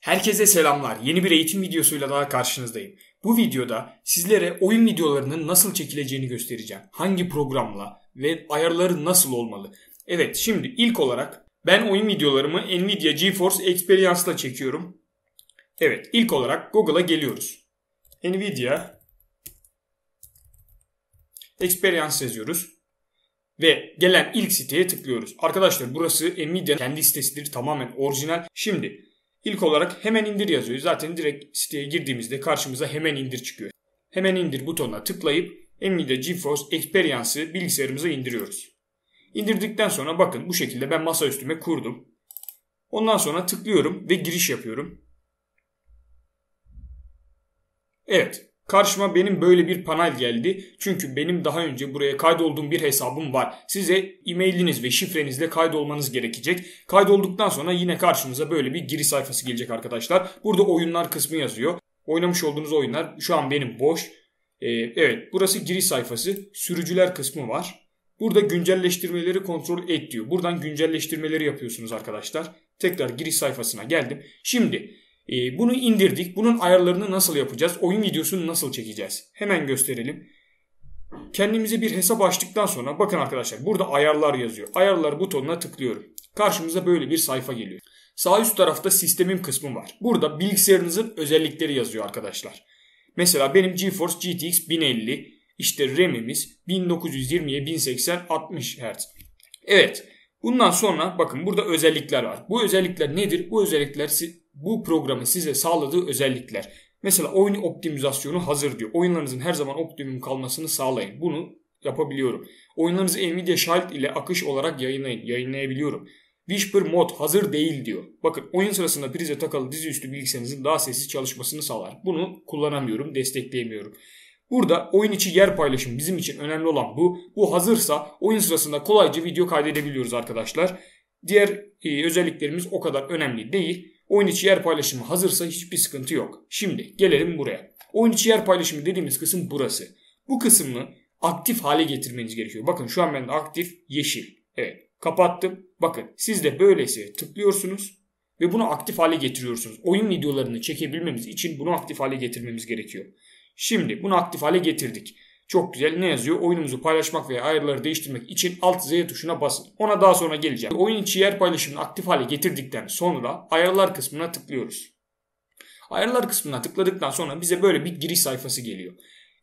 Herkese selamlar. Yeni bir eğitim videosuyla daha karşınızdayım. Bu videoda sizlere oyun videolarının nasıl çekileceğini göstereceğim. Hangi programla ve ayarları nasıl olmalı. Evet şimdi ilk olarak ben oyun videolarımı Nvidia GeForce Experience ile çekiyorum. Evet ilk olarak Google'a geliyoruz. Nvidia Experience yazıyoruz. Ve gelen ilk siteye tıklıyoruz. Arkadaşlar burası Nvidia kendi sitesidir tamamen orijinal. Şimdi İlk olarak hemen indir yazıyor. Zaten direkt siteye girdiğimizde karşımıza hemen indir çıkıyor. Hemen indir butonuna tıklayıp Nvidia GeForce Experience'ı bilgisayarımıza indiriyoruz. İndirdikten sonra bakın bu şekilde ben masa üstüme kurdum. Ondan sonra tıklıyorum ve giriş yapıyorum. Evet Karşıma benim böyle bir panel geldi. Çünkü benim daha önce buraya kaydolduğum bir hesabım var. Size e-mailiniz ve şifrenizle kaydolmanız gerekecek. Kaydolduktan sonra yine karşımıza böyle bir giriş sayfası gelecek arkadaşlar. Burada oyunlar kısmı yazıyor. Oynamış olduğunuz oyunlar şu an benim boş. Ee, evet burası giriş sayfası. Sürücüler kısmı var. Burada güncelleştirmeleri kontrol et diyor. Buradan güncelleştirmeleri yapıyorsunuz arkadaşlar. Tekrar giriş sayfasına geldim. Şimdi ee, bunu indirdik. Bunun ayarlarını nasıl yapacağız? Oyun videosunu nasıl çekeceğiz? Hemen gösterelim. Kendimize bir hesap açtıktan sonra bakın arkadaşlar burada ayarlar yazıyor. Ayarlar butonuna tıklıyorum. Karşımıza böyle bir sayfa geliyor. Sağ üst tarafta sistemim kısmı var. Burada bilgisayarınızın özellikleri yazıyor arkadaşlar. Mesela benim GeForce GTX 1050 işte RAM'imiz 1920'ye 1080 60 Hz. Evet. Bundan sonra bakın burada özellikler var. Bu özellikler nedir? Bu özellikler bu programın size sağladığı özellikler. Mesela oyun optimizasyonu hazır diyor. Oyunlarınızın her zaman optimum kalmasını sağlayın. Bunu yapabiliyorum. Oyunlarınızı Nvidia Shield ile akış olarak yayınlayın. Yayınlayabiliyorum. Whisper mod hazır değil diyor. Bakın oyun sırasında prize takalı dizüstü bilgisayarınızın daha sessiz çalışmasını sağlar. Bunu kullanamıyorum, destekleyemiyorum. Burada oyun içi yer paylaşım bizim için önemli olan bu. Bu hazırsa oyun sırasında kolayca video kaydedebiliyoruz arkadaşlar. Diğer e, özelliklerimiz o kadar önemli değil. Oyun içi yer paylaşımı hazırsa hiçbir sıkıntı yok. Şimdi gelelim buraya. Oyun içi yer paylaşımı dediğimiz kısım burası. Bu kısmını aktif hale getirmeniz gerekiyor. Bakın şu an bende aktif yeşil. Evet kapattım. Bakın siz de böylesi tıklıyorsunuz ve bunu aktif hale getiriyorsunuz. Oyun videolarını çekebilmemiz için bunu aktif hale getirmemiz gerekiyor. Şimdi bunu aktif hale getirdik. Çok güzel ne yazıyor? Oyunumuzu paylaşmak veya ayarları değiştirmek için alt Z tuşuna basın. Ona daha sonra geleceğim. Oyun içi yer paylaşımını aktif hale getirdikten sonra ayarlar kısmına tıklıyoruz. Ayarlar kısmına tıkladıktan sonra bize böyle bir giriş sayfası geliyor.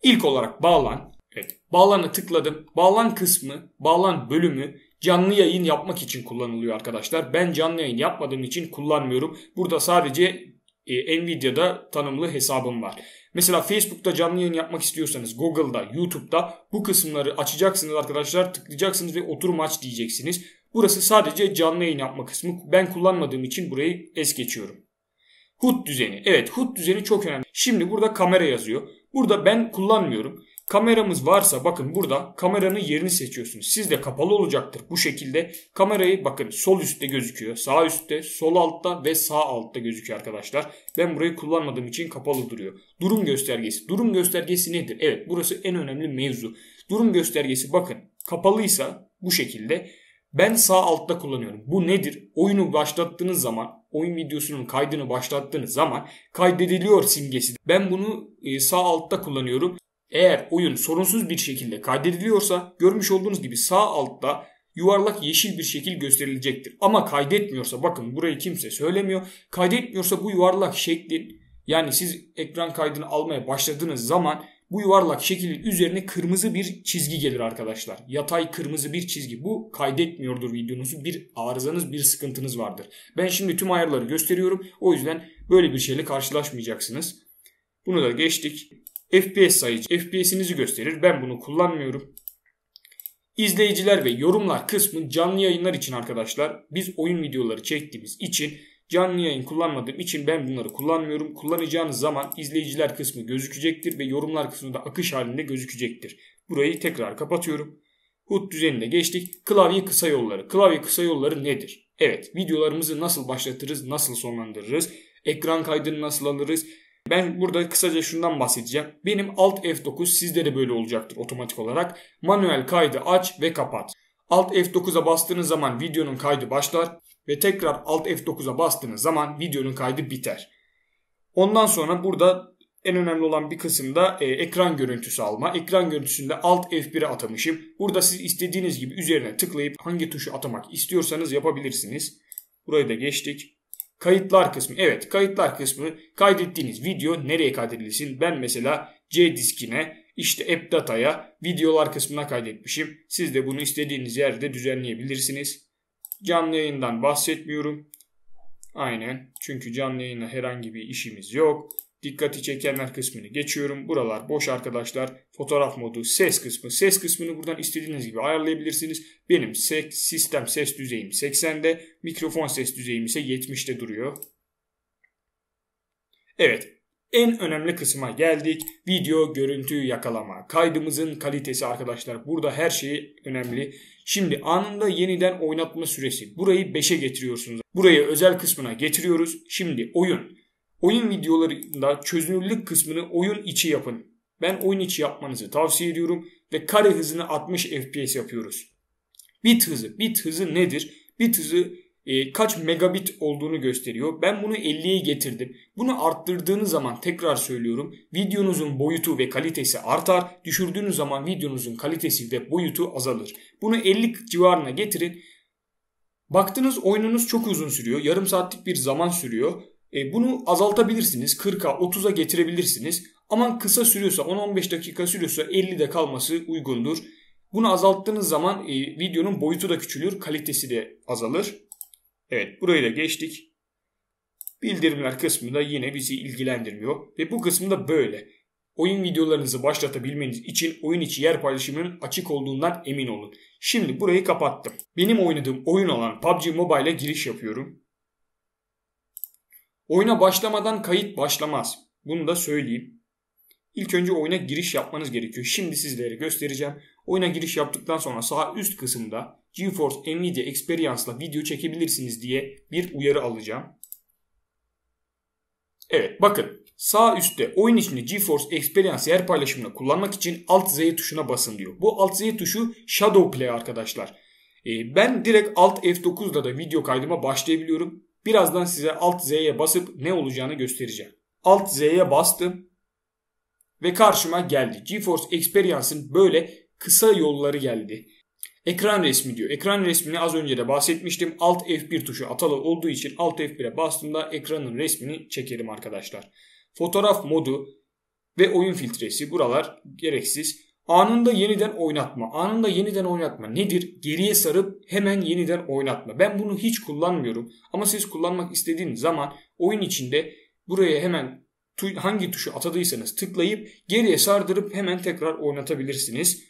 İlk olarak bağlan. Evet. bağlanı tıkladım. Bağlan kısmı, bağlan bölümü canlı yayın yapmak için kullanılıyor arkadaşlar. Ben canlı yayın yapmadığım için kullanmıyorum. Burada sadece ee, Nvidia'da tanımlı hesabım var. Mesela Facebook'ta canlı yayın yapmak istiyorsanız Google'da, YouTube'da bu kısımları açacaksınız arkadaşlar. Tıklayacaksınız ve otur maç diyeceksiniz. Burası sadece canlı yayın yapma kısmı. Ben kullanmadığım için burayı es geçiyorum. HUD düzeni. Evet HUD düzeni çok önemli. Şimdi burada kamera yazıyor. Burada ben kullanmıyorum. Kameramız varsa bakın burada kameranın yerini seçiyorsunuz. Sizde kapalı olacaktır bu şekilde. Kamerayı bakın sol üstte gözüküyor. Sağ üstte, sol altta ve sağ altta gözüküyor arkadaşlar. Ben burayı kullanmadığım için kapalı duruyor. Durum göstergesi. Durum göstergesi nedir? Evet burası en önemli mevzu. Durum göstergesi bakın kapalıysa bu şekilde. Ben sağ altta kullanıyorum. Bu nedir? Oyunu başlattığınız zaman, oyun videosunun kaydını başlattığınız zaman kaydediliyor simgesi. Ben bunu e, sağ altta kullanıyorum. Eğer oyun sorunsuz bir şekilde kaydediliyorsa görmüş olduğunuz gibi sağ altta yuvarlak yeşil bir şekil gösterilecektir. Ama kaydetmiyorsa bakın burayı kimse söylemiyor. Kaydetmiyorsa bu yuvarlak şeklin yani siz ekran kaydını almaya başladığınız zaman bu yuvarlak şeklin üzerine kırmızı bir çizgi gelir arkadaşlar. Yatay kırmızı bir çizgi. Bu kaydetmiyordur videonuzu. Bir arızanız, bir sıkıntınız vardır. Ben şimdi tüm ayarları gösteriyorum. O yüzden böyle bir şeyle karşılaşmayacaksınız. Bunu da geçtik. FPS sayıcı FPS'inizi gösterir. Ben bunu kullanmıyorum. İzleyiciler ve yorumlar kısmı canlı yayınlar için arkadaşlar. Biz oyun videoları çektiğimiz için canlı yayın kullanmadığım için ben bunları kullanmıyorum. Kullanacağınız zaman izleyiciler kısmı gözükecektir ve yorumlar kısmı da akış halinde gözükecektir. Burayı tekrar kapatıyorum. HUD düzenine geçtik. Klavye kısa yolları. Klavye kısa yolları nedir? Evet videolarımızı nasıl başlatırız, nasıl sonlandırırız? Ekran kaydını nasıl alırız? Ben burada kısaca şundan bahsedeceğim. Benim Alt F9 sizde de böyle olacaktır otomatik olarak. Manuel kaydı aç ve kapat. Alt F9'a bastığınız zaman videonun kaydı başlar ve tekrar Alt F9'a bastığınız zaman videonun kaydı biter. Ondan sonra burada en önemli olan bir kısımda e, ekran görüntüsü alma. Ekran görüntüsünde Alt F1'e atamışım. Burada siz istediğiniz gibi üzerine tıklayıp hangi tuşu atamak istiyorsanız yapabilirsiniz. Burayı da geçtik. Kayıtlar kısmı. Evet kayıtlar kısmı kaydettiğiniz video nereye kaydedilsin? Ben mesela C diskine işte app dataya videolar kısmına kaydetmişim. Siz de bunu istediğiniz yerde düzenleyebilirsiniz. Canlı yayından bahsetmiyorum. Aynen çünkü canlı yayına herhangi bir işimiz yok. Dikkati çekenler kısmını geçiyorum. Buralar boş arkadaşlar. Fotoğraf modu, ses kısmı. Ses kısmını buradan istediğiniz gibi ayarlayabilirsiniz. Benim ses, sistem ses düzeyim 80'de. Mikrofon ses düzeyim ise 70'de duruyor. Evet en önemli kısma geldik. Video görüntü yakalama. Kaydımızın kalitesi arkadaşlar. Burada her şey önemli. Şimdi anında yeniden oynatma süresi. Burayı 5'e getiriyorsunuz. Burayı özel kısmına getiriyoruz. Şimdi oyun. Oyun videolarında çözünürlük kısmını oyun içi yapın. Ben oyun içi yapmanızı tavsiye ediyorum ve kare hızını 60 FPS yapıyoruz. Bit hızı. Bit hızı nedir? Bit hızı e, kaç megabit olduğunu gösteriyor. Ben bunu 50'ye getirdim. Bunu arttırdığınız zaman tekrar söylüyorum. Videonuzun boyutu ve kalitesi artar. Düşürdüğünüz zaman videonuzun kalitesi ve boyutu azalır. Bunu 50 civarına getirin. Baktınız oyununuz çok uzun sürüyor. Yarım saatlik bir zaman sürüyor. E, bunu azaltabilirsiniz. 40'a 30'a getirebilirsiniz. Ama kısa sürüyorsa 10-15 dakika sürüyorsa 50'de kalması uygundur. Bunu azalttığınız zaman e, videonun boyutu da küçülür. Kalitesi de azalır. Evet burayı da geçtik. Bildirimler kısmı da yine bizi ilgilendirmiyor. Ve bu kısım böyle. Oyun videolarınızı başlatabilmeniz için oyun içi yer paylaşımının açık olduğundan emin olun. Şimdi burayı kapattım. Benim oynadığım oyun olan PUBG Mobile'e giriş yapıyorum. Oyuna başlamadan kayıt başlamaz. Bunu da söyleyeyim. İlk önce oyuna giriş yapmanız gerekiyor. Şimdi sizlere göstereceğim. Oyuna giriş yaptıktan sonra sağ üst kısımda GeForce Nvidia Experience'la video çekebilirsiniz diye bir uyarı alacağım. Evet bakın sağ üstte oyun içinde GeForce Experience yer paylaşımını kullanmak için Alt Z tuşuna basın diyor. Bu Alt Z tuşu Shadow Play arkadaşlar. Ee, ben direkt Alt F9'da da video kaydıma başlayabiliyorum. Birazdan size Alt Z'ye basıp ne olacağını göstereceğim. Alt Z'ye bastım ve karşıma geldi. GeForce Experience'ın böyle kısa yolları geldi. Ekran resmi diyor. Ekran resmini az önce de bahsetmiştim. Alt F1 tuşu atalı olduğu için Alt F1'e bastığımda ekranın resmini çekerim arkadaşlar. Fotoğraf modu ve oyun filtresi buralar gereksiz. Anında yeniden oynatma. Anında yeniden oynatma nedir? Geriye sarıp hemen yeniden oynatma. Ben bunu hiç kullanmıyorum. Ama siz kullanmak istediğiniz zaman oyun içinde buraya hemen hangi tuşu atadıysanız tıklayıp geriye sardırıp hemen tekrar oynatabilirsiniz.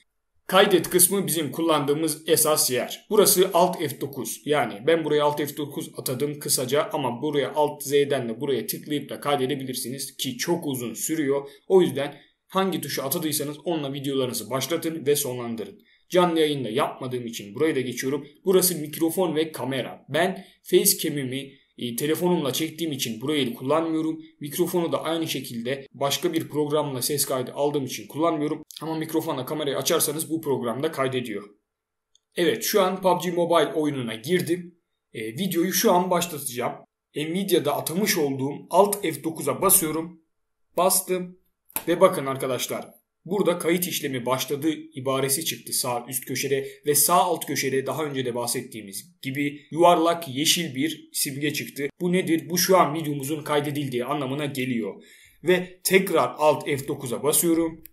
Kaydet kısmı bizim kullandığımız esas yer. Burası Alt F9. Yani ben buraya Alt F9 atadım kısaca ama buraya Alt Z'den de buraya tıklayıp da kaydedebilirsiniz ki çok uzun sürüyor. O yüzden Hangi tuşa atadıysanız onunla videolarınızı başlatın ve sonlandırın. Canlı yayında yapmadığım için burayı da geçiyorum. Burası mikrofon ve kamera. Ben facecam'imi e, telefonumla çektiğim için burayı kullanmıyorum. Mikrofonu da aynı şekilde başka bir programla ses kaydı aldığım için kullanmıyorum. Ama mikrofonla kamerayı açarsanız bu programda kaydediyor. Evet şu an PUBG Mobile oyununa girdim. E, videoyu şu an başlatacağım. E, Nvidia'da atamış olduğum Alt F9'a basıyorum. Bastım. Ve bakın arkadaşlar Burada kayıt işlemi başladı ibaresi çıktı sağ üst köşede ve sağ alt köşede daha önce de bahsettiğimiz gibi yuvarlak yeşil bir simge çıktı. Bu nedir? Bu şu an videomuzun kaydedildiği anlamına geliyor. Ve tekrar alt F9'a basıyorum.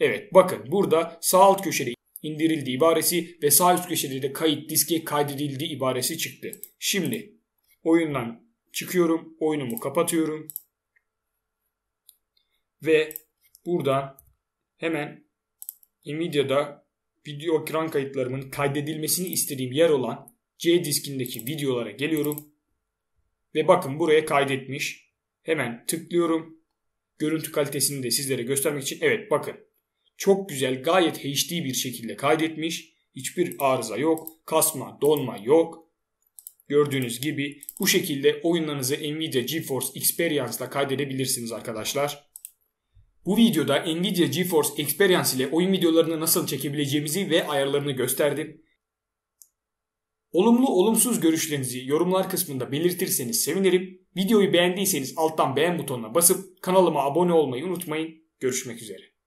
Evet bakın burada sağ alt köşede indirildi ibaresi ve sağ üst köşede de kayıt diske kaydedildi ibaresi çıktı. Şimdi oyundan çıkıyorum. Oyunumu kapatıyorum. Ve Buradan hemen Nvidia'da video ekran kayıtlarımın kaydedilmesini istediğim yer olan C diskindeki videolara geliyorum. Ve bakın buraya kaydetmiş. Hemen tıklıyorum. Görüntü kalitesini de sizlere göstermek için evet bakın. Çok güzel gayet HD bir şekilde kaydetmiş. Hiçbir arıza yok. Kasma, donma yok. Gördüğünüz gibi bu şekilde oyunlarınızı Nvidia GeForce Experience'la kaydedebilirsiniz arkadaşlar. Bu videoda Nvidia GeForce Experience ile oyun videolarını nasıl çekebileceğimizi ve ayarlarını gösterdim. Olumlu olumsuz görüşlerinizi yorumlar kısmında belirtirseniz sevinirim. Videoyu beğendiyseniz alttan beğen butonuna basıp kanalıma abone olmayı unutmayın. Görüşmek üzere.